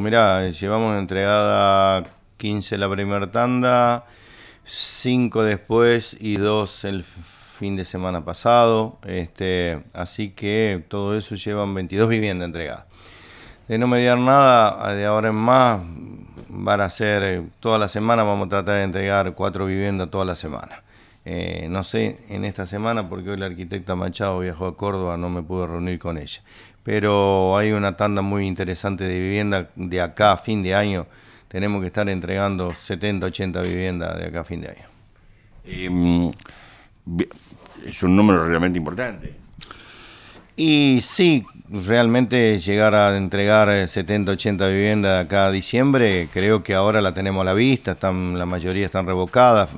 Mirá, llevamos entregada 15 la primera tanda, 5 después y 2 el fin de semana pasado. Este, así que todo eso llevan 22 viviendas entregadas. De no mediar nada, de ahora en más van a ser, eh, toda la semana vamos a tratar de entregar 4 viviendas toda la semana. Eh, no sé, en esta semana, porque hoy la arquitecta Machado viajó a Córdoba, no me pude reunir con ella. Pero hay una tanda muy interesante de vivienda de acá a fin de año. Tenemos que estar entregando 70, 80 viviendas de acá a fin de año. Em, es un número realmente importante. Y sí, realmente llegar a entregar 70, 80 viviendas acá a diciembre, creo que ahora la tenemos a la vista, están, la mayoría están revocadas,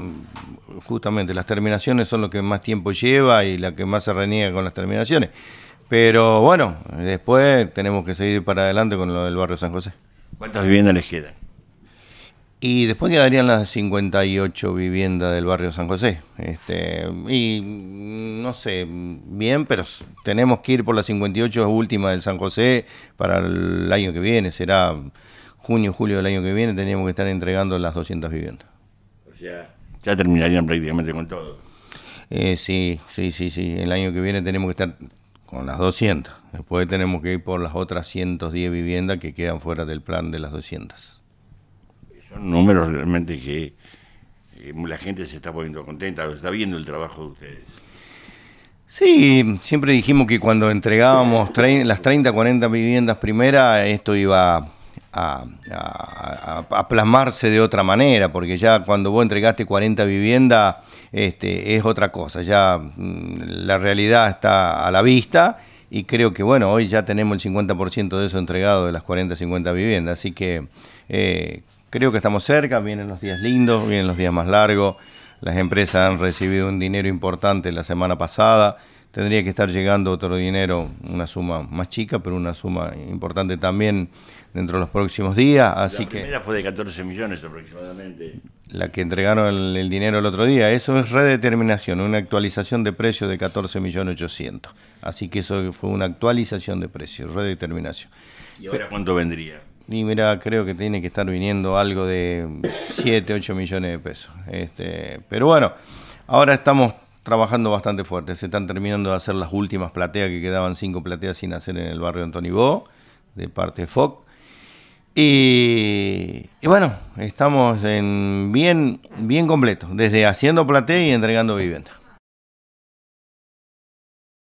justamente las terminaciones son lo que más tiempo lleva y la que más se reniega con las terminaciones. Pero bueno, después tenemos que seguir para adelante con lo del barrio San José. ¿Cuántas viviendas les quedan? Y después quedarían las 58 viviendas del barrio San José. Este, y no sé, bien, pero tenemos que ir por las 58 últimas del San José para el año que viene. Será junio, julio del año que viene. tenemos que estar entregando las 200 viviendas. O sea, ya terminarían prácticamente con todo. Eh, sí, sí, sí, sí. El año que viene tenemos que estar con las 200. Después tenemos que ir por las otras 110 viviendas que quedan fuera del plan de las 200. Son números realmente que la gente se está poniendo contenta, está viendo el trabajo de ustedes. Sí, siempre dijimos que cuando entregábamos las 30, 40 viviendas primeras, esto iba a, plasmarse de otra manera, porque ya cuando vos entregaste 40 viviendas este, es otra cosa, ya mm, la realidad está a la vista y creo que bueno, hoy ya tenemos el 50% de eso entregado de las 40, 50 viviendas, así que eh, creo que estamos cerca, vienen los días lindos, vienen los días más largos, las empresas han recibido un dinero importante la semana pasada tendría que estar llegando otro dinero, una suma más chica, pero una suma importante también dentro de los próximos días. Así la primera fue de 14 millones aproximadamente. La que entregaron el, dinero el otro día. Eso es redeterminación, una actualización de precio de 14 Así que eso fue una actualización de precio, redeterminación. ¿Y ahora cuánto vendría? Y mira, creo que tiene que estar viniendo algo de 7, 8 millones de pesos. Este, pero bueno, ahora estamos trabajando bastante fuerte. Se están terminando de hacer las últimas plateas, que quedaban cinco plateas sin hacer en el barrio Antonibó, de parte de FOC. Y, bueno, estamos en bien, bien completo, desde haciendo platea y entregando vivienda.